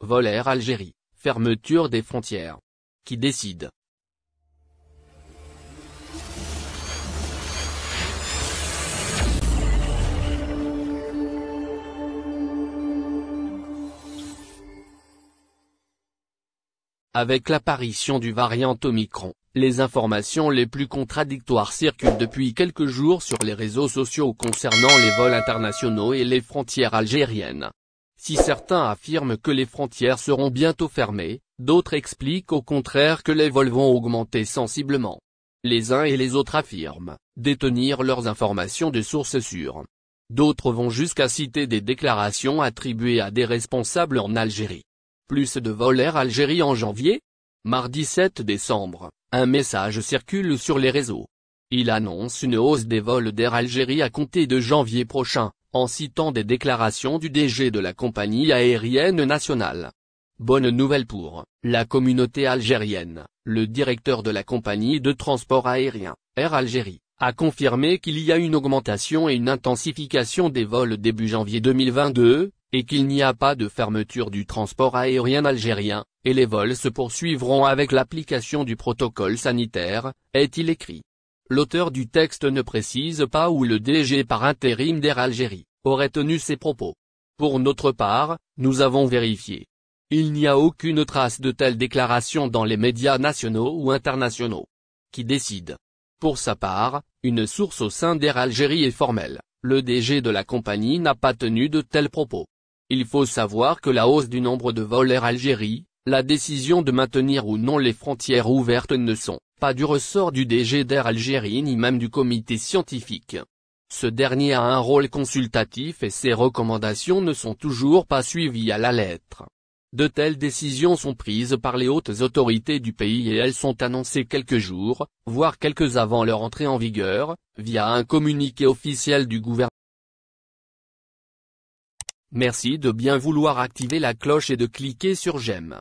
Vol Algérie, fermeture des frontières. Qui décide Avec l'apparition du variant Omicron, les informations les plus contradictoires circulent depuis quelques jours sur les réseaux sociaux concernant les vols internationaux et les frontières algériennes. Si certains affirment que les frontières seront bientôt fermées, d'autres expliquent au contraire que les vols vont augmenter sensiblement. Les uns et les autres affirment détenir leurs informations de sources sûres. D'autres vont jusqu'à citer des déclarations attribuées à des responsables en Algérie. Plus de vols Air Algérie en janvier Mardi 7 décembre, un message circule sur les réseaux. Il annonce une hausse des vols d'Air Algérie à compter de janvier prochain en citant des déclarations du DG de la compagnie aérienne nationale. Bonne nouvelle pour la communauté algérienne, le directeur de la compagnie de transport aérien, Air Algérie, a confirmé qu'il y a une augmentation et une intensification des vols début janvier 2022, et qu'il n'y a pas de fermeture du transport aérien algérien, et les vols se poursuivront avec l'application du protocole sanitaire, est-il écrit l'auteur du texte ne précise pas où le DG par intérim d'Air Algérie aurait tenu ses propos. Pour notre part, nous avons vérifié. Il n'y a aucune trace de telle déclaration dans les médias nationaux ou internationaux. Qui décide Pour sa part, une source au sein d'Air Algérie est formelle. Le DG de la compagnie n'a pas tenu de tels propos. Il faut savoir que la hausse du nombre de vols Air Algérie, la décision de maintenir ou non les frontières ouvertes ne sont pas du ressort du DG d'Air Algérie ni même du comité scientifique. Ce dernier a un rôle consultatif et ses recommandations ne sont toujours pas suivies à la lettre. De telles décisions sont prises par les hautes autorités du pays et elles sont annoncées quelques jours, voire quelques avant leur entrée en vigueur, via un communiqué officiel du gouvernement. Merci de bien vouloir activer la cloche et de cliquer sur j'aime.